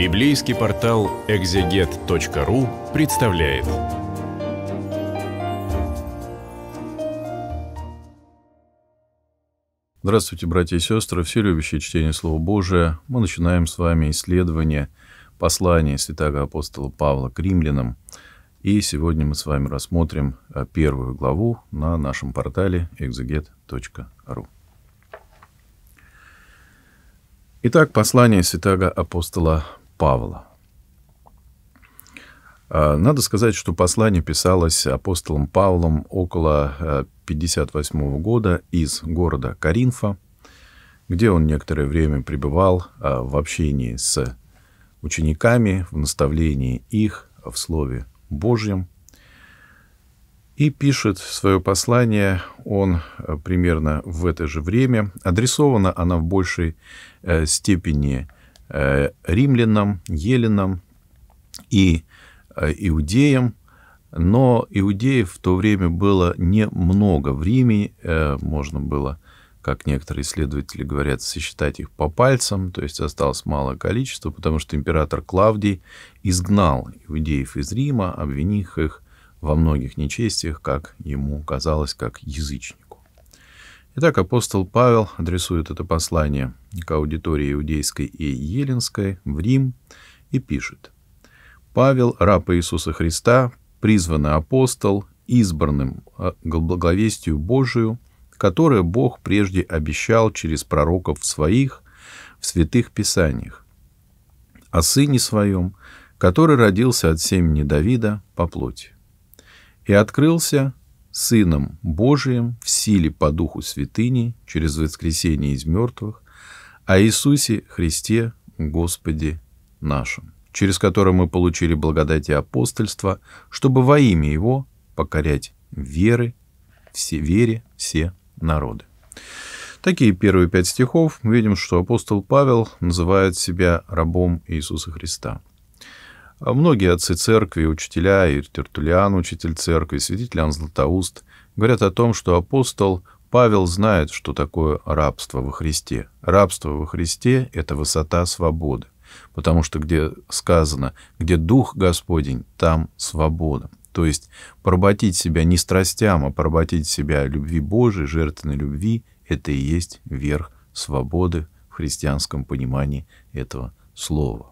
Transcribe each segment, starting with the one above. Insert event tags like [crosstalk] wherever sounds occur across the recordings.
Библейский портал экзегет.ру представляет. Здравствуйте, братья и сестры, все любящие чтение Слова Божия. Мы начинаем с вами исследование послания святого апостола Павла к римлянам. И сегодня мы с вами рассмотрим э, первую главу на нашем портале exeget.ru. Итак, послание святого апостола Павла. А, надо сказать, что послание писалось апостолом Павлом около 58 э, года из города Каринфа, где он некоторое время пребывал а, в общении с учениками, в наставлении их, в Слове Божьем. И пишет свое послание он э, примерно в это же время. Адресована она в большей э, степени Э, римлянам, еленам и э, иудеям, но иудеев в то время было немного. В Риме э, можно было, как некоторые исследователи говорят, сосчитать их по пальцам, то есть осталось малое количество, потому что император Клавдий изгнал иудеев из Рима, обвинив их во многих нечестиях, как ему казалось, как язычников. Итак, апостол Павел адресует это послание к аудитории иудейской и еленской в Рим и пишет. «Павел, раб Иисуса Христа, призванный апостол, избранным благовестию а, Божию, которое Бог прежде обещал через пророков своих в святых писаниях, о сыне своем, который родился от семени Давида по плоти, и открылся Сыном Божиим в силе по Духу святыни через воскресение из мертвых, о Иисусе Христе Господе нашем через которого мы получили благодать и апостольство, чтобы во имя Его покорять веры, все вере все народы. Такие первые пять стихов. Мы видим, что апостол Павел называет себя рабом Иисуса Христа. А многие отцы церкви, учителя, и Тертулиан, учитель церкви, святитель Ан Златоуст, говорят о том, что апостол Павел знает, что такое рабство во Христе. Рабство во Христе — это высота свободы, потому что где сказано «где Дух Господень, там свобода». То есть поработить себя не страстям, а поработить себя любви Божией, жертвенной любви — это и есть верх свободы в христианском понимании этого слова.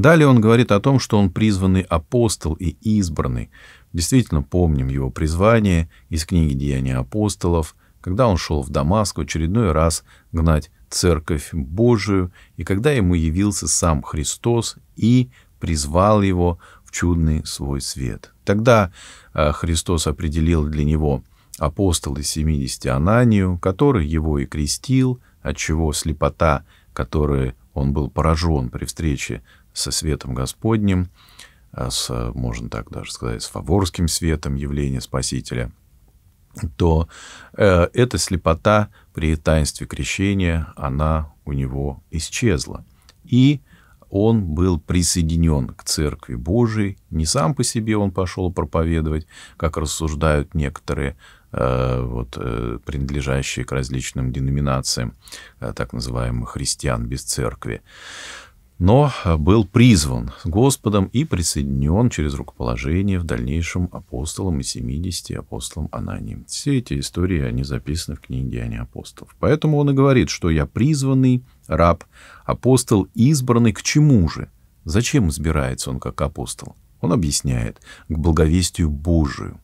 Далее он говорит о том, что он призванный апостол и избранный. Действительно, помним его призвание из книги «Деяния апостолов», когда он шел в Дамаск в очередной раз гнать церковь Божию, и когда ему явился сам Христос и призвал его в чудный свой свет. Тогда э, Христос определил для него апостола из 70 Ананию, который его и крестил, отчего слепота, которой он был поражен при встрече со светом Господним, а с, можно так даже сказать, с фаворским светом явления Спасителя, то э, эта слепота при таинстве крещения, она у него исчезла. И он был присоединен к Церкви Божией. Не сам по себе он пошел проповедовать, как рассуждают некоторые, э, вот, э, принадлежащие к различным деноминациям э, так называемых христиан без церкви но а, был призван Господом и присоединен через рукоположение в дальнейшем апостолам и 70 апостолам Ананием. Все эти истории, они записаны в книге «Деяния апостолов». Поэтому он и говорит, что я призванный раб, апостол избранный к чему же? Зачем избирается он как апостол? Он объясняет, к благовестию Божию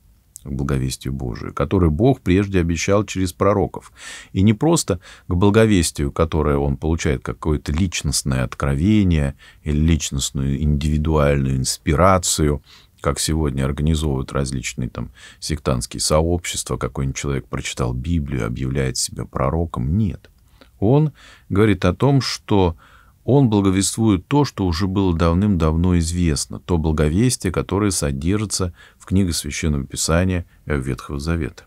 благовестию Божию, которое Бог прежде обещал через пророков. И не просто к благовестию, которое он получает какое-то личностное откровение или личностную индивидуальную инспирацию, как сегодня организовывают различные там сектантские сообщества, какой-нибудь человек прочитал Библию, объявляет себя пророком. Нет. Он говорит о том, что он благовествует то, что уже было давным-давно известно, то благовестие, которое содержится в книгах Священного Писания Ветхого Завета.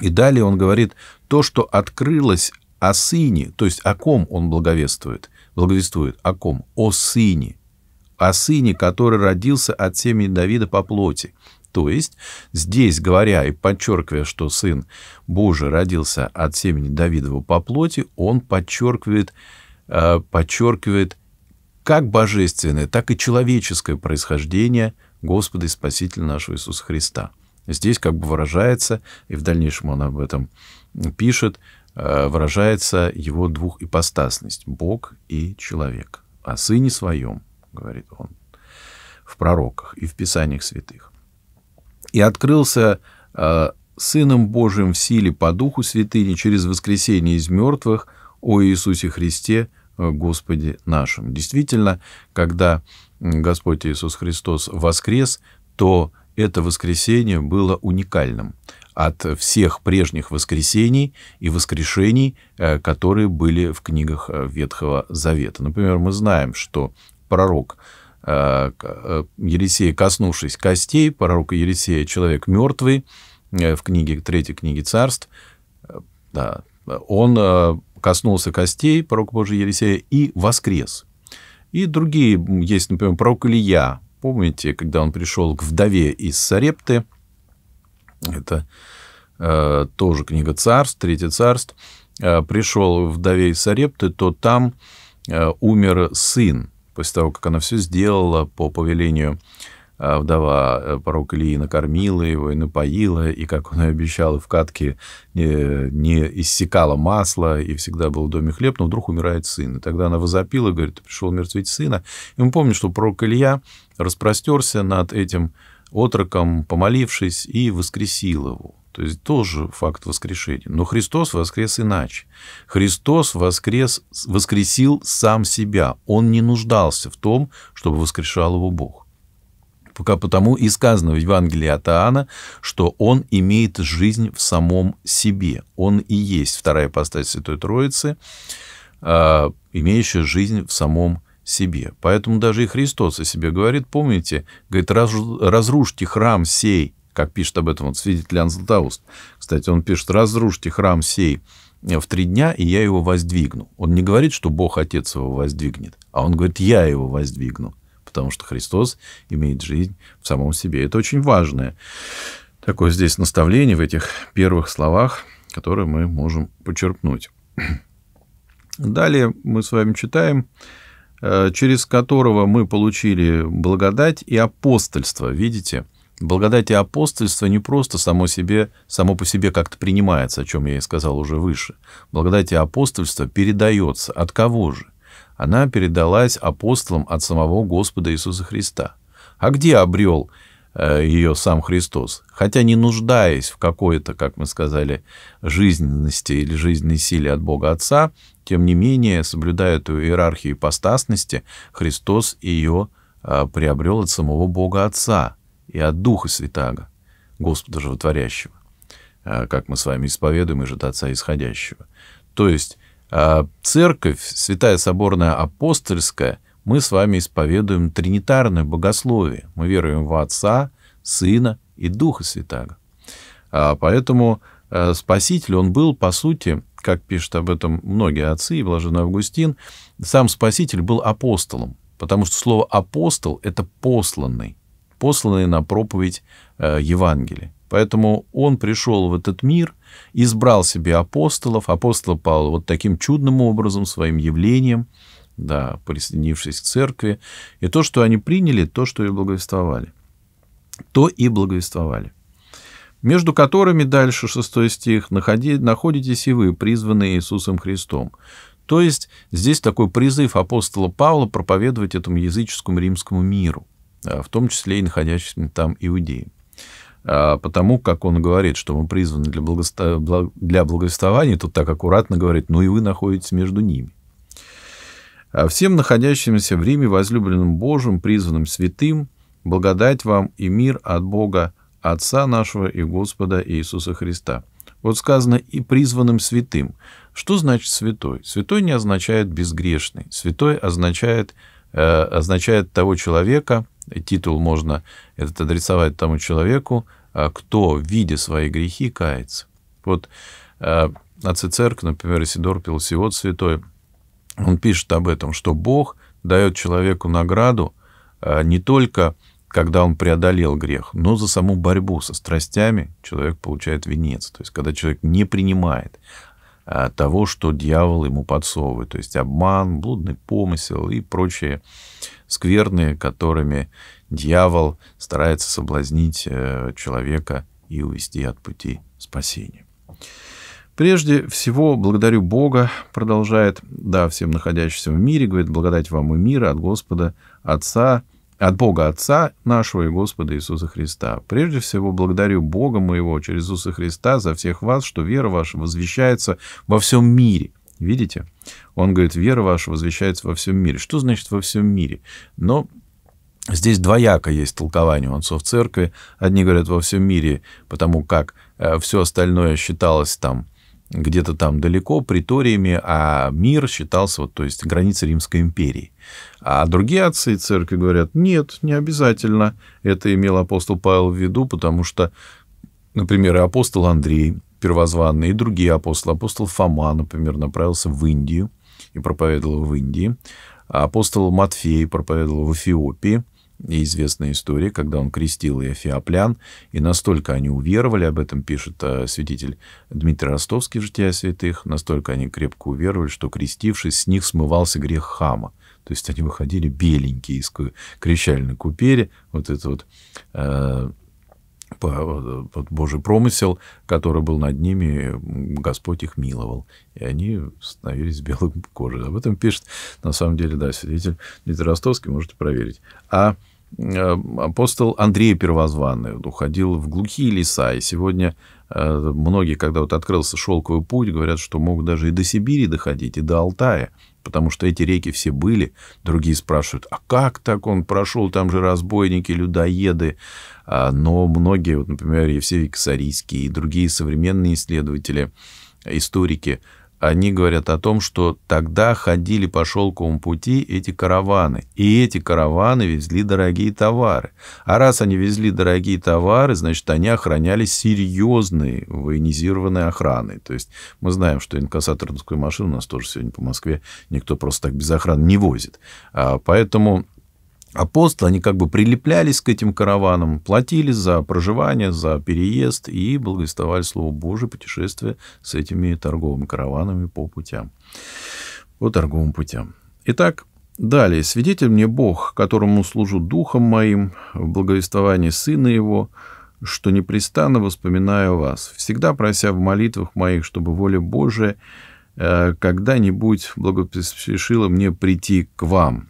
И далее он говорит то, что открылось о сыне, то есть о ком он благовествует, благовествует о ком? О сыне, о сыне, который родился от семени Давида по плоти. То есть здесь, говоря и подчеркивая, что сын Божий родился от семени Давидова по плоти, он подчеркивает, Э, подчеркивает как божественное, так и человеческое происхождение Господа и Спасителя нашего Иисуса Христа. Здесь как бы выражается, и в дальнейшем он об этом пишет, э, выражается его двухипостасность Бог и человек. О Сыне Своем, говорит он, в пророках и в Писаниях святых. «И открылся э, Сыном Божиим в силе по Духу святыни через воскресение из мертвых о Иисусе Христе, Э, Господе нашим. Действительно, когда Господь Иисус Христос воскрес, то это воскресение было уникальным от всех прежних воскресений и воскрешений, э, которые были в книгах э, Ветхого Завета. Например, мы знаем, что пророк Елисея, коснувшись костей, пророка Елисея, человек мертвый, в книге, третьей книге царств, да, он коснулся костей пророка Божия Елисея и воскрес. И другие есть, например, пророк Илья. Помните, когда он пришел к вдове из Сарепты, это э, тоже книга царств, третье царств, э, пришел вдове из Сарепты, то там э, умер сын после того, как она все сделала по повелению а вдова э, порог Ильи накормила его и напоила, и, как он и обещал, в катке не, э, не иссякало масло, и всегда был в доме хлеб, но вдруг умирает сын. И тогда она возопила, говорит, пришел мертвить сына. И мы помним, что пророк Илья распростерся над этим отроком, помолившись, и воскресил его. То есть тоже факт воскрешения. Но Христос воскрес иначе. Христос воскрес, воскресил сам себя. Он не нуждался в том, чтобы воскрешал его Бог. Пока потому и сказано в Евангелии от Иоанна, что он имеет жизнь в самом себе. Он и есть вторая постать Святой Троицы, а, имеющая жизнь в самом себе. Поэтому даже и Христос о себе говорит, помните, говорит, разрушьте храм сей, как пишет об этом вот свидетель Иоанн Златоуст. Кстати, он пишет, разрушьте храм сей э, в три дня, и я его воздвигну. Он не говорит, что Бог Отец его воздвигнет, а он говорит, я его воздвигну потому что Христос имеет жизнь в самом себе. Это очень важное такое здесь наставление в этих первых словах, которые мы можем почерпнуть. Далее мы с вами читаем, э, через которого мы получили благодать и апостольство. Видите? Благодать и апостольство не просто само, себе, само по себе как-то принимается, о чем я и сказал уже выше. Благодать и апостольство передается. От кого же? Она передалась апостолам от самого Господа Иисуса Христа. А где обрел э, ее сам Христос? Хотя не нуждаясь в какой-то, как мы сказали, жизненности или жизненной силе от Бога Отца, тем не менее, соблюдая эту иерархию ипостасности, Христос ее э, приобрел от самого Бога Отца и от Духа Святаго, Господа Животворящего, э, как мы с вами исповедуем, и же от Отца Исходящего. То есть а, церковь, Святая Соборная Апостольская, мы с вами исповедуем тринитарное богословие. Мы веруем в Отца, Сына и Духа Святаго. А, поэтому э, Спаситель, он был, по сути, как пишут об этом многие отцы и Блаженный Августин, сам Спаситель был апостолом, потому что слово «апостол» — это «посланный», посланный на проповедь э, Евангелия. Поэтому он пришел в этот мир, избрал себе апостолов, апостола Павла вот таким чудным образом, своим явлением, да, присоединившись к церкви. И то, что они приняли, то, что и благовествовали. То и благовествовали. Между которыми дальше шестой стих «находитесь и вы, призванные Иисусом Христом». То есть здесь такой призыв апостола Павла проповедовать этому языческому римскому миру, а в том числе и находящимся там иудеям. А, потому как он говорит, что мы призваны для, благосто... для благовествования, тут так аккуратно говорит, ну и вы находитесь между ними. А всем находящимся в Риме, возлюбленным Божьим, призванным святым, благодать вам и мир от Бога, Отца нашего и Господа Иисуса Христа. Вот сказано «и призванным святым». Что значит святой? Святой не означает безгрешный. Святой означает, э, означает того человека, титул можно этот адресовать тому человеку, Э, кто, видя свои грехи, кается. Вот Ацицерк, э, например, Сидор Пелосиот святой, он пишет об этом, что Бог дает человеку награду э, не только когда он преодолел грех, но за саму борьбу со страстями человек получает венец. То есть, когда человек не принимает того, что дьявол ему подсовывает, то есть обман, блудный помысел и прочие скверные, которыми дьявол старается соблазнить э, человека и увести от пути спасения. Прежде всего, благодарю Бога, продолжает, да, всем находящимся в мире, говорит, благодать вам и мира от Господа Отца, от Бога Отца нашего и Господа Иисуса Христа. Прежде всего, благодарю Бога моего через Иисуса Христа за всех вас, что вера ваша возвещается во всем мире. Видите? Он говорит, вера ваша возвещается во всем мире. Что значит во всем мире? Но Здесь двояко есть толкование отцов церкви. Одни говорят во всем мире, потому как э, все остальное считалось там где-то там далеко, приториями, а мир считался, вот, то есть, границей Римской империи. А другие отцы церкви говорят, нет, не обязательно. Это имел апостол Павел в виду, потому что, например, и апостол Андрей первозванный, и другие апостолы. Апостол Фома, например, направился в Индию и проповедовал в Индии. А апостол Матфей проповедовал в Эфиопии – и известная история, когда он крестил иофиоплян, и настолько они уверовали, об этом пишет э, свидетель Дмитрий Ростовский «Жития святых», настолько они крепко уверовали, что крестившись, с них смывался грех хама. То есть они выходили беленькие из крещальной купели, вот этот вот э, по, вот Божий промысел, который был над ними, Господь их миловал. И они становились белой кожей. Об этом пишет, на самом деле, да, свидетель Дмитрий Ростовский, можете проверить. А Э, апостол Андрей Первозванный уходил в глухие леса, и сегодня э, многие, когда вот открылся шелковый путь, говорят, что могут даже и до Сибири доходить, и до Алтая, потому что эти реки все были. Другие спрашивают, а как так он прошел, там же разбойники, людоеды. А, но многие, вот, например, Евсевий Косарийский и другие современные исследователи, историки – они говорят о том, что тогда ходили по шелковому пути эти караваны, и эти караваны везли дорогие товары. А раз они везли дорогие товары, значит, они охранялись серьезной военизированной охраной. То есть мы знаем, что инкассаторскую машину у нас тоже сегодня по Москве никто просто так без охраны не возит. А поэтому апостолы, они как бы прилеплялись к этим караванам, платили за проживание, за переезд и благовествовали Слово Божие путешествие с этими торговыми караванами по путям, по торговым путям. Итак, далее. «Свидетель мне Бог, которому служу духом моим в благовествовании Сына Его, что непрестанно воспоминаю вас, всегда прося в молитвах моих, чтобы воля Божия э, когда-нибудь благопоспешила мне прийти к вам»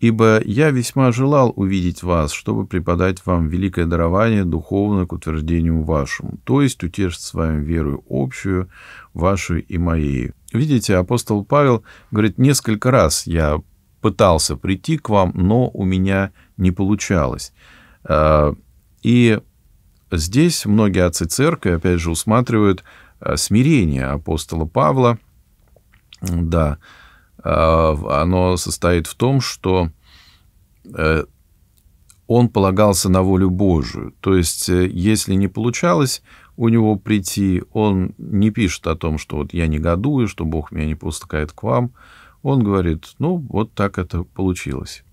ибо я весьма желал увидеть вас, чтобы преподать вам великое дарование духовное к утверждению вашему, то есть утешить с вами веру общую, вашу и моей. Видите, апостол Павел говорит, несколько раз я пытался прийти к вам, но у меня не получалось. А, и здесь многие отцы церкви, опять же, усматривают а, смирение апостола Павла, да, а, оно состоит в том, что э, он полагался на волю Божию. То есть, э, если не получалось у него прийти, он не пишет о том, что вот я негодую, что Бог меня не пускает к вам. Он говорит, ну, вот так это получилось.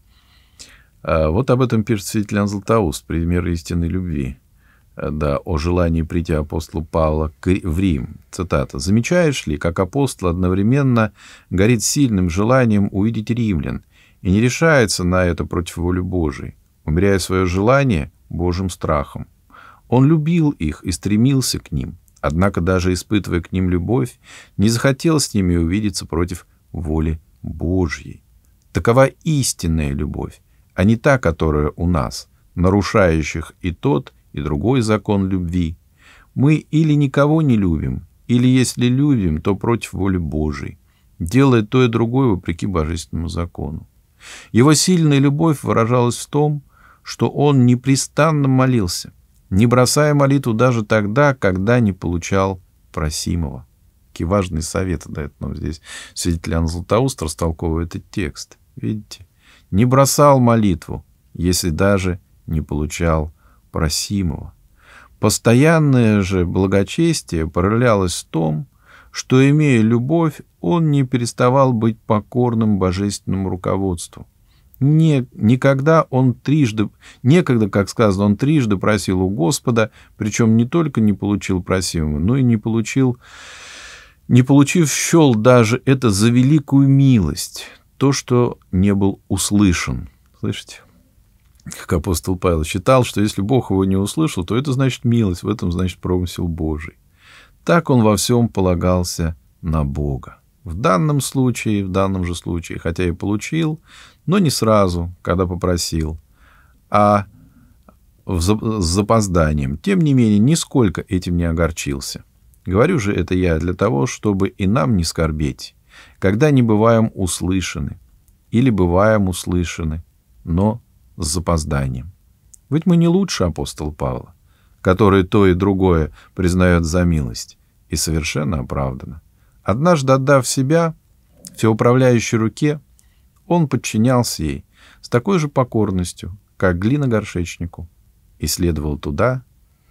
А, вот об этом пишет святитель Златоуст, пример истинной любви. Э, да, о желании прийти апостола Павла в Рим. Цитата. «Замечаешь ли, как апостол одновременно горит сильным желанием увидеть римлян и не решается на это против воли Божией, умеряя свое желание Божьим страхом. Он любил их и стремился к ним, однако даже испытывая к ним любовь, не захотел с ними увидеться против воли Божьей. Такова истинная любовь, а не та, которая у нас, нарушающих и тот, и другой закон любви. Мы или никого не любим, или если любим, то против воли Божией, делая то и другое вопреки божественному закону. Его сильная любовь выражалась в том, что он непрестанно молился, не бросая молитву даже тогда, когда не получал просимого. Какие важные советы дает нам здесь свидетель Иоанн Златоуст, растолковывает этот текст. Видите? Не бросал молитву, если даже не получал просимого. Постоянное же благочестие проявлялось в том, что, имея любовь, он не переставал быть покорным божественному руководству. Не, никогда он трижды, некогда, как сказано, он трижды просил у Господа, причем не только не получил просимого, но и не получил, не получив щел даже это за великую милость, то, что не был услышан. Слышите? как апостол Павел, считал, что если Бог его не услышал, то это значит милость, в этом значит промысел Божий. Так он во всем полагался на Бога. В данном случае, в данном же случае, хотя и получил, но не сразу, когда попросил, а с запозданием. Тем не менее, нисколько этим не огорчился. Говорю же это я для того, чтобы и нам не скорбеть, когда не бываем услышаны или бываем услышаны, но с запозданием. Ведь мы не лучше апостола Павла, который то и другое признает за милость, и совершенно оправданно. Однажды отдав себя всеуправляющей руке, он подчинялся ей с такой же покорностью, как глина горшечнику, и следовал туда,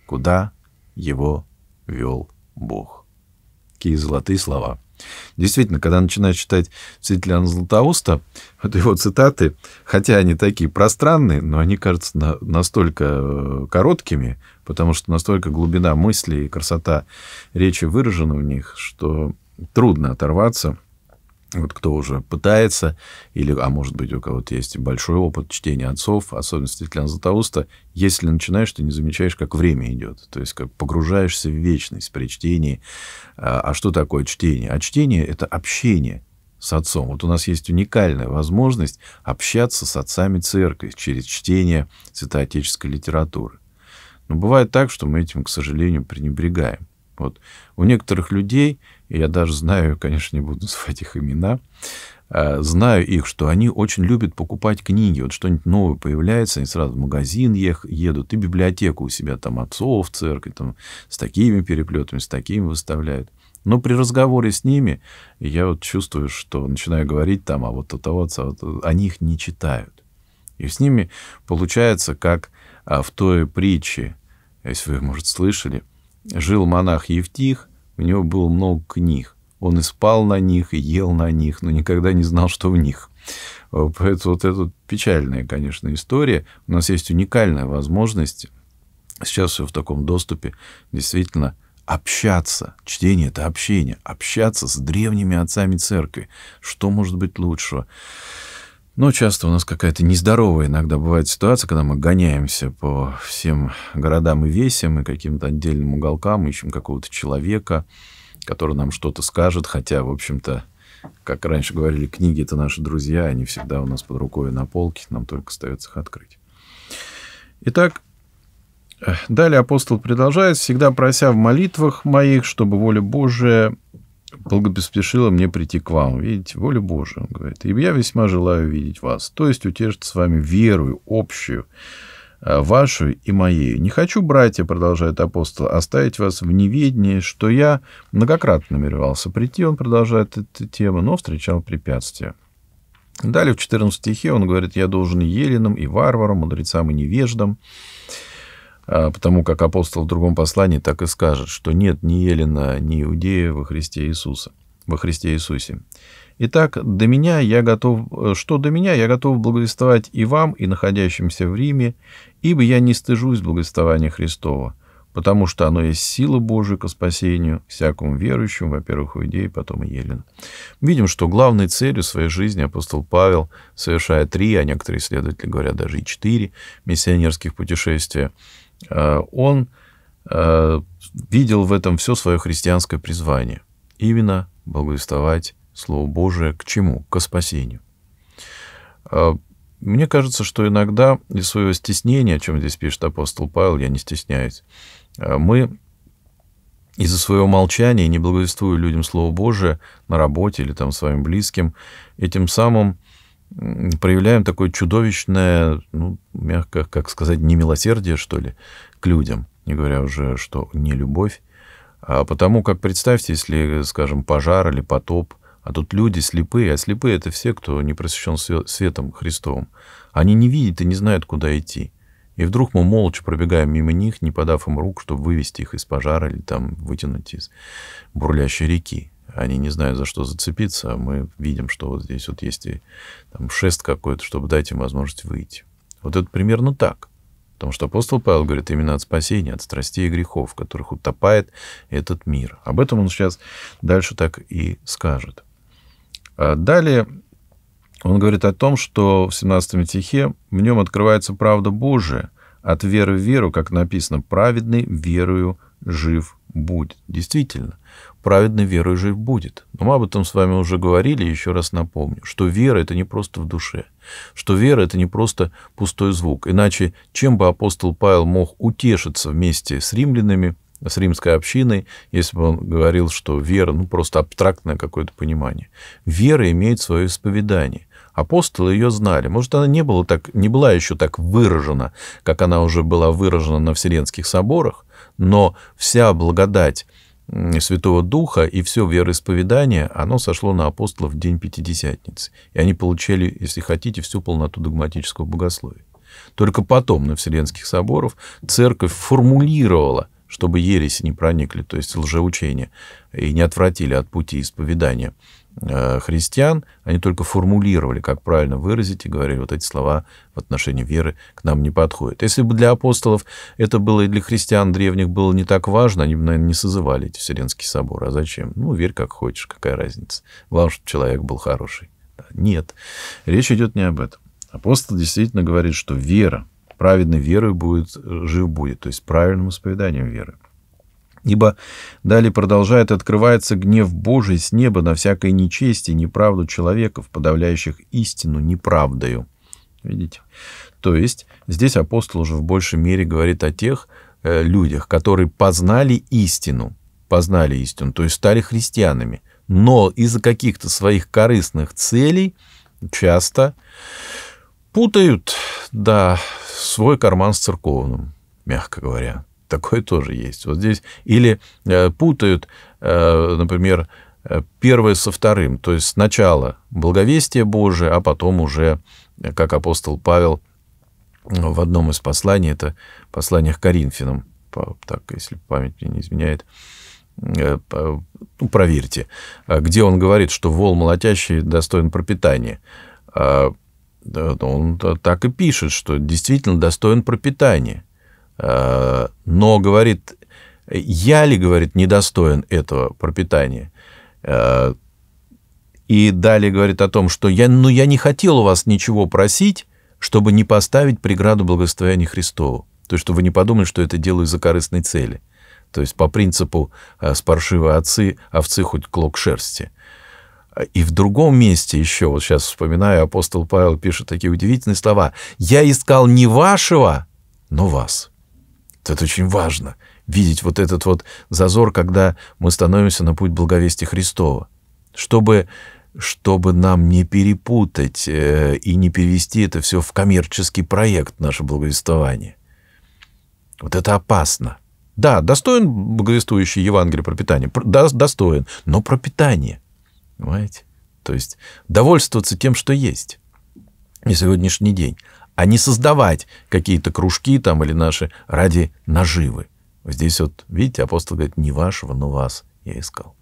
куда его вел Бог. Какие золотые слова! Действительно, когда начинаешь читать Светлана Златоуста, вот его цитаты, хотя они такие пространные, но они кажутся на, настолько э, короткими, потому что настолько глубина мысли и красота речи выражена в них, что трудно оторваться – вот кто уже пытается, или, а может быть, у кого-то есть большой опыт чтения отцов, особенно Светлана Златоуста, если начинаешь, ты не замечаешь, как время идет, то есть как погружаешься в вечность при чтении. А, а что такое чтение? А чтение — это общение, с отцом. Вот у нас есть уникальная возможность общаться с отцами церкви через чтение святоотеческой литературы. Но бывает так, что мы этим, к сожалению, пренебрегаем. Вот. У некоторых людей, я даже знаю, [laughs] конечно, не буду называть их имена, а, знаю их, что они очень любят покупать книги. Вот что-нибудь новое появляется, они сразу в магазин ех, едут, и библиотеку у себя там отцов, церкви, там, с такими переплетами, с такими выставляют. Но при разговоре с ними я вот чувствую, что начинаю говорить там, а вот у того отца, вот, они их не читают. И с ними получается, как а, в той притче, если вы, может, слышали, Жил монах Евтих, у него было много книг. Он и спал на них, и ел на них, но никогда не знал, что в них. Поэтому вот это печальная, конечно, история. У нас есть уникальная возможность, сейчас все в таком доступе, действительно общаться. Чтение — это общение. Общаться с древними отцами церкви. Что может быть лучшего? Но часто у нас какая-то нездоровая иногда бывает ситуация, когда мы гоняемся по всем городам и весям, и каким-то отдельным уголкам, ищем какого-то человека, который нам что-то скажет, хотя, в общем-то, как раньше говорили, книги — это наши друзья, они всегда у нас под рукой на полке, нам только остается их открыть. Итак, э, далее апостол продолжает, «Всегда прося в молитвах моих, чтобы воля Божия благопоспешило мне прийти к вам. Видите, воля Божия, он говорит. И я весьма желаю видеть вас. То есть утешить с вами веру общую, а, вашу и моей. Не хочу, братья, продолжает апостол, оставить вас в неведении, что я многократно намеревался прийти, он продолжает эту тему, но встречал препятствия. Далее в 14 стихе он говорит, я должен и еленам, и варварам, мудрецам и невеждам. А, потому как апостол в другом послании так и скажет, что нет ни Елена, ни Иудея во Христе Иисуса, во Христе Иисусе. Итак, до меня я готов, э, что до меня я готов благовествовать и вам, и находящимся в Риме, ибо я не стыжусь благовествования Христова, потому что оно есть сила Божия ко спасению всякому верующему, во-первых, иудеи, потом и Елен. Видим, что главной целью своей жизни апостол Павел совершает три, а некоторые исследователи говорят даже и четыре миссионерских путешествия – Э, он э, видел в этом все свое христианское призвание. Именно благовествовать Слово Божие к чему? К спасению. Э, мне кажется, что иногда из своего стеснения, о чем здесь пишет апостол Павел, я не стесняюсь, мы из-за своего молчания, не благовествуя людям Слово Божие на работе или там своим близким, этим самым проявляем такое чудовищное, ну, мягко, как сказать, немилосердие, что ли, к людям, не говоря уже, что не любовь. А потому как представьте, если, скажем, пожар или потоп, а тут люди слепые, а слепые — это все, кто не просвещен светом Христовым. Они не видят и не знают, куда идти. И вдруг мы молча пробегаем мимо них, не подав им рук, чтобы вывести их из пожара или там вытянуть из бурлящей реки они не знают, за что зацепиться, а мы видим, что вот здесь вот есть и там шест какой-то, чтобы дать им возможность выйти. Вот это примерно так. Потому что апостол Павел говорит именно от спасения, от страстей и грехов, в которых утопает этот мир. Об этом он сейчас дальше так и скажет. А далее он говорит о том, что в 17 стихе в нем открывается правда Божия, от веры в веру, как написано, праведный верою жив будет. Действительно, праведный верой жив будет. Но мы об этом с вами уже говорили, еще раз напомню, что вера – это не просто в душе, что вера – это не просто пустой звук. Иначе чем бы апостол Павел мог утешиться вместе с римлянами, с римской общиной, если бы он говорил, что вера, ну, просто абстрактное какое-то понимание. Вера имеет свое исповедание. Апостолы ее знали. Может, она не была, так, не была еще так выражена, как она уже была выражена на Вселенских соборах, но вся благодать Святого Духа и все вероисповедание, оно сошло на апостолов в день Пятидесятницы. И они получали, если хотите, всю полноту догматического богословия. Только потом на Вселенских соборов церковь формулировала, чтобы ереси не проникли, то есть лжеучения, и не отвратили от пути исповедания – Э, христиан, они только формулировали, как правильно выразить, и говорили вот эти слова в отношении веры к нам не подходят. Если бы для апостолов это было и для христиан древних было не так важно, они бы, наверное, не созывали эти Вселенские соборы. А зачем? Ну, верь как хочешь, какая разница. Главное, чтобы человек был хороший. Нет, речь идет не об этом. Апостол действительно говорит, что вера, праведной верой будет, э, жив будет, то есть правильным исповеданием веры. Ибо, далее продолжает, открывается гнев Божий с неба на всякое нечестие, неправду человеков, подавляющих истину неправдою. Видите? То есть здесь апостол уже в большей мере говорит о тех э, людях, которые познали истину, познали истину, то есть стали христианами, но из-за каких-то своих корыстных целей часто путают, да, свой карман с церковным, мягко говоря. Такое тоже есть. Вот здесь или э, путают, э, например, э, первое со вторым. То есть сначала благовестие Божие, а потом уже, как апостол Павел в одном из посланий, это послание к Коринфянам, так, если память мне не изменяет, ну, проверьте, где он говорит, что вол молотящий достоин пропитания. А, он так и пишет, что действительно достоин пропитания но, говорит, я ли, говорит, недостоин этого пропитания? Э, и далее говорит о том, что я, ну, я не хотел у вас ничего просить, чтобы не поставить преграду благостояния Христову. То есть, чтобы вы не подумали, что это делаю за корыстной цели. То есть, по принципу э, «спаршивые отцы, овцы хоть клок шерсти». И в другом месте еще, вот сейчас вспоминаю, апостол Павел пишет такие удивительные слова. «Я искал не вашего, но вас» это очень важно, видеть вот этот вот зазор, когда мы становимся на путь благовестия Христова, чтобы, чтобы нам не перепутать э, и не перевести это все в коммерческий проект наше благовествование. Вот это опасно. Да, достоин благовествующий Евангелие пропитания? Да, достоин, но пропитание. Понимаете? То есть довольствоваться тем, что есть на сегодняшний день а не создавать какие-то кружки там или наши ради наживы. Здесь вот, видите, апостол говорит, не вашего, но вас я искал.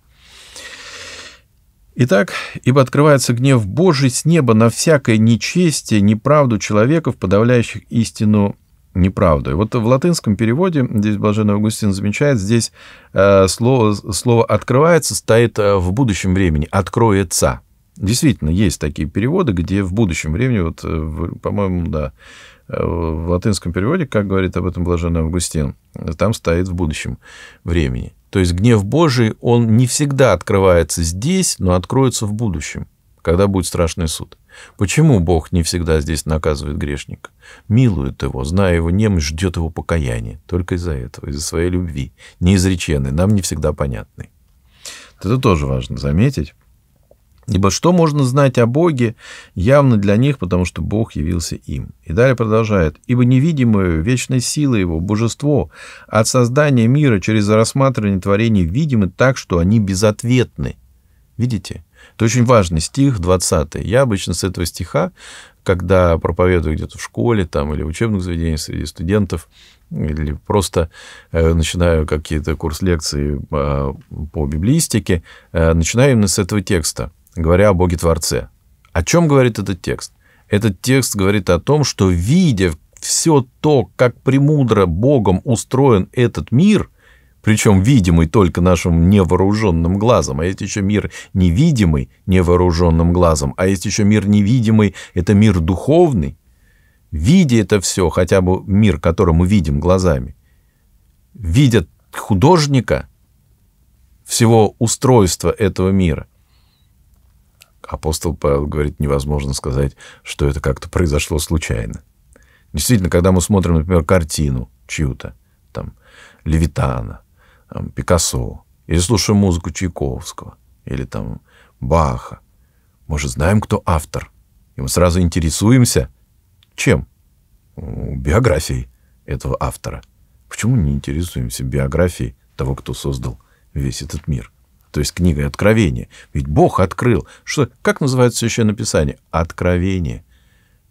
Итак, ибо открывается гнев Божий с неба на всякое нечестие, неправду человеков, подавляющих истину неправду. И вот в латинском переводе, здесь Блаженный Августин замечает, здесь э, слово, слово «открывается» стоит э, в будущем времени «откроется». Действительно, есть такие переводы, где в будущем времени, вот, э, по-моему, да, э, в латинском переводе, как говорит об этом блаженный Августин, там стоит в будущем времени. То есть гнев Божий, он не всегда открывается здесь, но откроется в будущем, когда будет страшный суд. Почему Бог не всегда здесь наказывает грешника? Милует его, зная его немощь, ждет его покаяния. Только из-за этого, из-за своей любви, неизреченной, нам не всегда понятной. Это тоже важно заметить. Ибо что можно знать о Боге, явно для них, потому что Бог явился им. И далее продолжает. «Ибо невидимую вечной силы Его, божество, от создания мира через рассматривание творений видимы так, что они безответны». Видите? Это очень важный стих, 20 -й. Я обычно с этого стиха, когда проповедую где-то в школе там, или в учебных заведениях среди студентов, или просто э, начинаю какие-то курс лекции э, по библистике, э, начинаю именно с этого текста говоря о Боге-творце. О чем говорит этот текст? Этот текст говорит о том, что видя все то, как премудро Богом устроен этот мир, причем видимый только нашим невооруженным глазом, а есть еще мир невидимый невооруженным глазом, а есть еще мир невидимый, это мир духовный, видя это все, хотя бы мир, который мы видим глазами, видят художника всего устройства этого мира – апостол Павел говорит, невозможно сказать, что это как-то произошло случайно. Действительно, когда мы смотрим, например, картину чью-то, там, Левитана, там, Пикассо, или слушаем музыку Чайковского, или там Баха, мы же знаем, кто автор. И мы сразу интересуемся чем? Биографией этого автора. Почему не интересуемся биографией того, кто создал весь этот мир? то есть книгой Откровения. Ведь Бог открыл. Что, как называется Священное Писание? Откровение.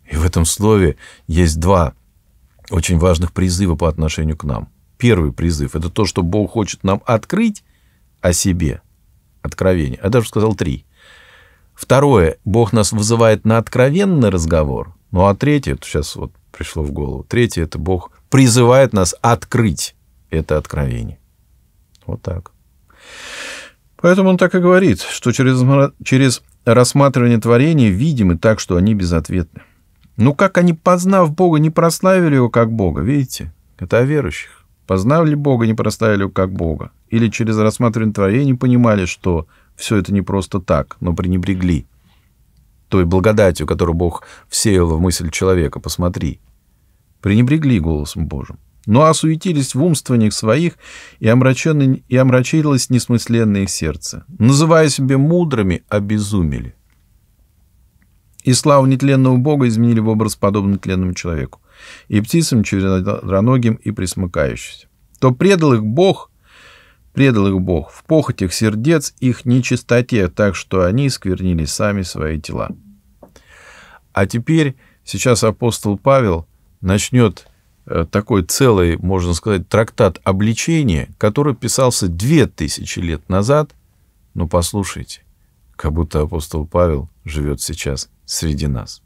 И в этом слове есть два очень важных призыва по отношению к нам. Первый призыв – это то, что Бог хочет нам открыть о себе. Откровение. Я даже сказал три. Второе – Бог нас вызывает на откровенный разговор. Ну, а третье, это сейчас вот пришло в голову, третье – это Бог призывает нас открыть это откровение. Вот так. Поэтому он так и говорит, что через, через рассматривание творений видимы так, что они безответны. Ну как они, познав Бога, не прославили его как Бога? Видите, это о верующих. Познали Бога, не прославили его как Бога. Или через рассматривание творений понимали, что все это не просто так, но пренебрегли той благодатью, которую Бог всеял в мысль человека. Посмотри. Пренебрегли голосом Божьим но осуетились в умствованиях своих, и, омрачен, и омрачилось несмысленное их сердце. Называя себя мудрыми, обезумели. И славу нетленного бога изменили в образ, подобный тленному человеку, и птицам, черноногим и присмыкающимся. То предал их бог, предал их бог в похоть их сердец, их нечистоте, так что они сквернили сами свои тела. А теперь, сейчас апостол Павел начнет Э, такой целый, можно сказать, трактат обличения, который писался две тысячи лет назад. Но ну, послушайте, как будто апостол Павел живет сейчас среди нас.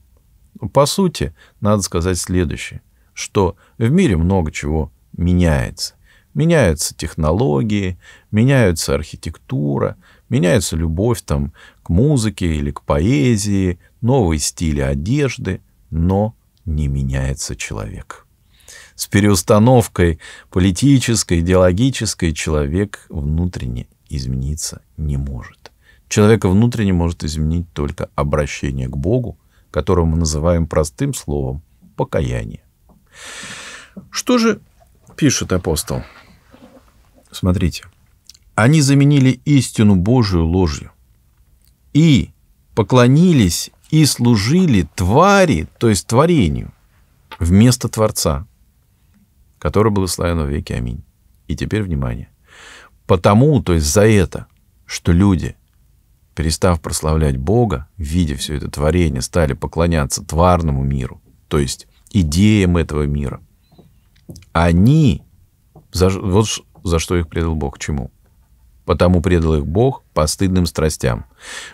Ну, по сути, надо сказать следующее, что в мире много чего меняется. Меняются технологии, меняется архитектура, меняется любовь там, к музыке или к поэзии, новые стили одежды, но не меняется человек с переустановкой политической, идеологической человек внутренне измениться не может. Человека внутренне может изменить только обращение к Богу, которое мы называем простым словом покаяние. Что же пишет апостол? Смотрите. Они заменили истину Божию ложью и поклонились и служили твари, то есть творению, вместо Творца – который в веке Аминь. И теперь внимание. Потому, то есть за это, что люди, перестав прославлять Бога, видя все это творение, стали поклоняться тварному миру, то есть идеям этого мира, они, за, вот за что их предал Бог, чему? Потому предал их Бог постыдным страстям.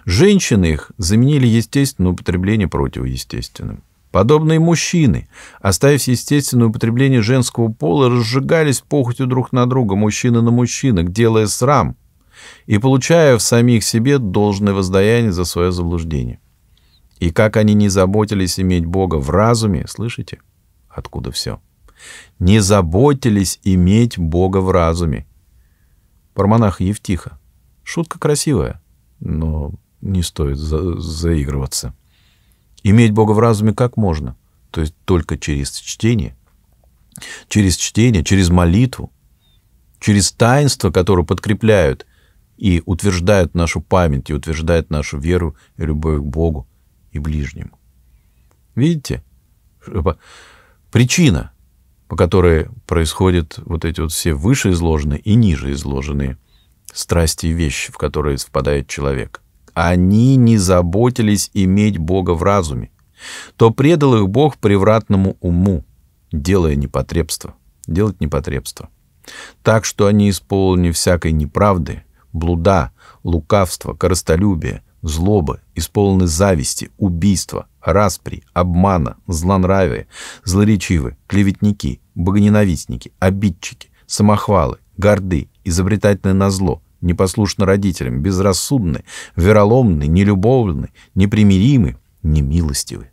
Женщины их заменили естественное употребление противоестественным. Подобные мужчины, оставив естественное употребление женского пола, разжигались похотью друг на друга, мужчина на мужчинок, делая срам и получая в самих себе должное воздаяние за свое заблуждение. И как они не заботились иметь Бога в разуме, слышите, откуда все? Не заботились иметь Бога в разуме. Пармонаха Евтиха. Шутка красивая, но не стоит за заигрываться. Иметь Бога в разуме как можно? То есть только через чтение. Через чтение, через молитву, через таинства, которые подкрепляют и утверждают нашу память, и утверждают нашу веру и любовь к Богу и ближнему. Видите? Причина, по которой происходят вот эти вот все выше изложенные и ниже изложенные страсти и вещи, в которые впадает человек – они не заботились иметь Бога в разуме, то предал их Бог превратному уму, делая непотребство, делать непотребство. Так что они исполнены всякой неправды, блуда, лукавства, корыстолюбия, злобы, исполнены зависти, убийства, распри, обмана, злонравия, злоречивы, клеветники, богоненавистники, обидчики, самохвалы, горды, изобретательны на зло – непослушны родителям, безрассудны, вероломны, нелюбовны, непримиримы, немилостивы.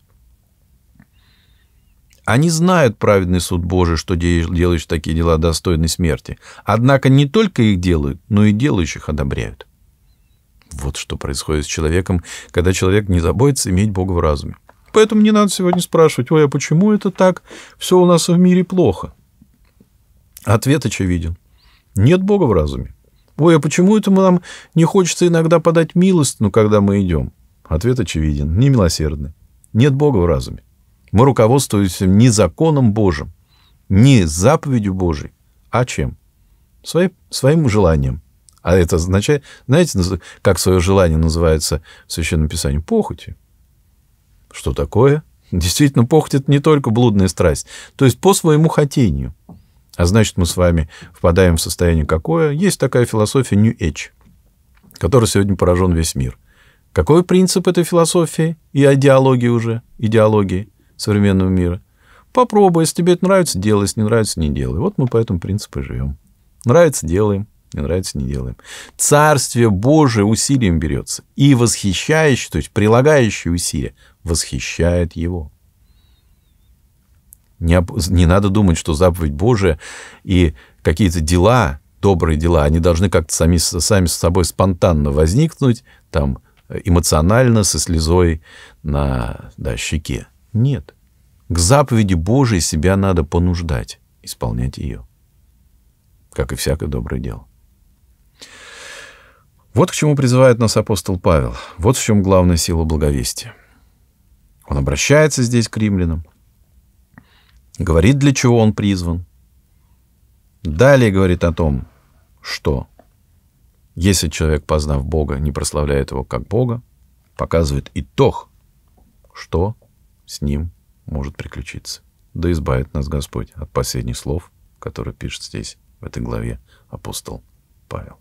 Они знают праведный суд Божий, что делаешь такие дела достойны смерти. Однако не только их делают, но и делающих одобряют. Вот что происходит с человеком, когда человек не заботится иметь Бога в разуме. Поэтому не надо сегодня спрашивать, ой, а почему это так? Все у нас в мире плохо. Ответ очевиден. Нет Бога в разуме. Ой, а почему это мы нам не хочется иногда подать милость, милостину, когда мы идем? Ответ очевиден. Не милосердны. Нет Бога в разуме. Мы руководствуемся не законом Божьим, не заповедью Божьей, а чем? Своим, своим желанием. А это означает, знаете, как свое желание называется в Священном Писании? Похоти. Что такое? Действительно, похоть – это не только блудная страсть. То есть по своему хотению – а значит, мы с вами впадаем в состояние какое? Есть такая философия New Age, которой сегодня поражен весь мир. Какой принцип этой философии и идеологии уже, идеологии современного мира? Попробуй, если тебе это нравится, делай, если не нравится, не делай. Вот мы по этому принципу и живем. Нравится – делаем, не нравится – не делаем. Царствие Божие усилием берется. И восхищающее, то есть прилагающее усилие, восхищает его. Не, об, не надо думать, что заповедь Божия и какие-то дела, добрые дела, они должны как-то сами, сами с собой спонтанно возникнуть, там, э, эмоционально, со слезой на да, щеке. Нет. К заповеди Божией себя надо понуждать, исполнять ее, как и всякое доброе дело. Вот к чему призывает нас апостол Павел. Вот в чем главная сила благовестия. Он обращается здесь к римлянам – говорит, для чего он призван. Далее говорит о том, что если человек, познав Бога, не прославляет его как Бога, показывает итог, что с ним может приключиться. Да избавит нас Господь от последних слов, которые пишет здесь, в этой главе апостол Павел.